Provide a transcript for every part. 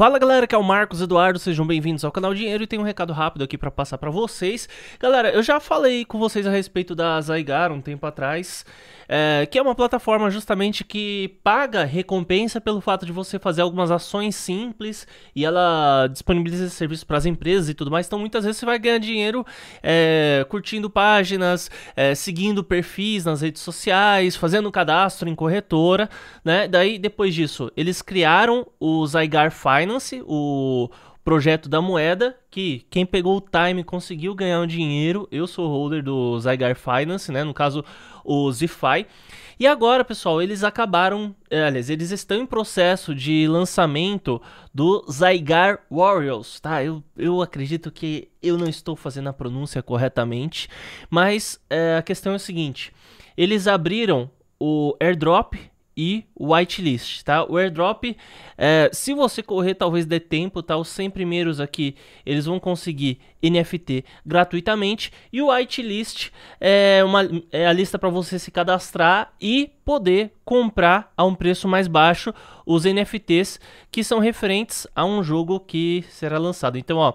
Fala galera, que é o Marcos Eduardo, sejam bem-vindos ao canal Dinheiro e tem um recado rápido aqui para passar para vocês. Galera, eu já falei com vocês a respeito da Zygar um tempo atrás, é, que é uma plataforma justamente que paga recompensa pelo fato de você fazer algumas ações simples e ela disponibiliza esse serviço para as empresas e tudo mais, então muitas vezes você vai ganhar dinheiro é, curtindo páginas, é, seguindo perfis nas redes sociais, fazendo cadastro em corretora, né? Daí depois disso, eles criaram o Zygar Finance, Binance, o projeto da moeda, que quem pegou o time conseguiu ganhar um dinheiro. Eu sou holder do Zygar Finance, né? No caso, o ZeFi. E agora, pessoal, eles acabaram, eh, aliás, eles estão em processo de lançamento do Zygar Warriors, tá? Eu, eu acredito que eu não estou fazendo a pronúncia corretamente, mas é, a questão é o seguinte: eles abriram o airdrop e whitelist, tá? O airdrop, é, se você correr, talvez dê tempo, tá? Os 100 primeiros aqui, eles vão conseguir NFT gratuitamente. E o whitelist é, uma, é a lista para você se cadastrar e poder comprar a um preço mais baixo os NFTs que são referentes a um jogo que será lançado. Então, ó,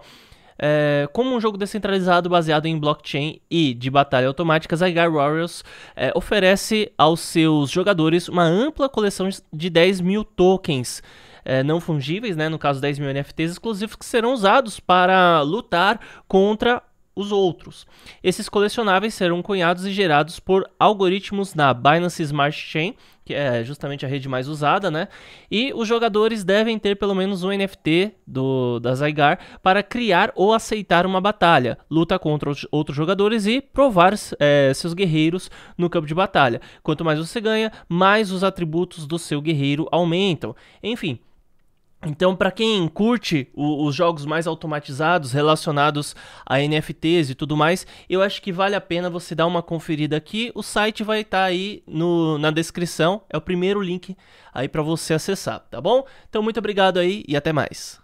é, como um jogo descentralizado baseado em blockchain e de batalha automática, Zygar Warriors é, oferece aos seus jogadores uma ampla coleção de 10 mil tokens. É, não fungíveis, né? no caso 10 mil NFTs exclusivos, que serão usados para lutar contra os outros. Esses colecionáveis serão cunhados e gerados por algoritmos na Binance Smart Chain, que é justamente a rede mais usada, né? E os jogadores devem ter pelo menos um NFT do, da Zygar para criar ou aceitar uma batalha, luta contra outros jogadores e provar é, seus guerreiros no campo de batalha. Quanto mais você ganha, mais os atributos do seu guerreiro aumentam. Enfim, então, para quem curte o, os jogos mais automatizados relacionados a NFTs e tudo mais, eu acho que vale a pena você dar uma conferida aqui. O site vai estar tá aí no, na descrição, é o primeiro link aí para você acessar, tá bom? Então, muito obrigado aí e até mais.